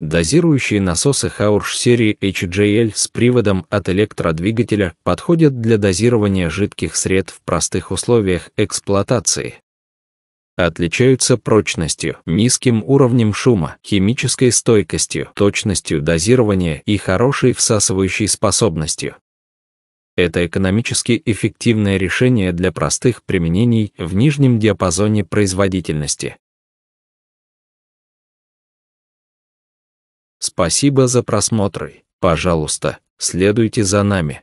Дозирующие насосы Хаурш серии HJL с приводом от электродвигателя подходят для дозирования жидких сред в простых условиях эксплуатации. Отличаются прочностью, низким уровнем шума, химической стойкостью, точностью дозирования и хорошей всасывающей способностью. Это экономически эффективное решение для простых применений в нижнем диапазоне производительности. Спасибо за просмотры. Пожалуйста, следуйте за нами.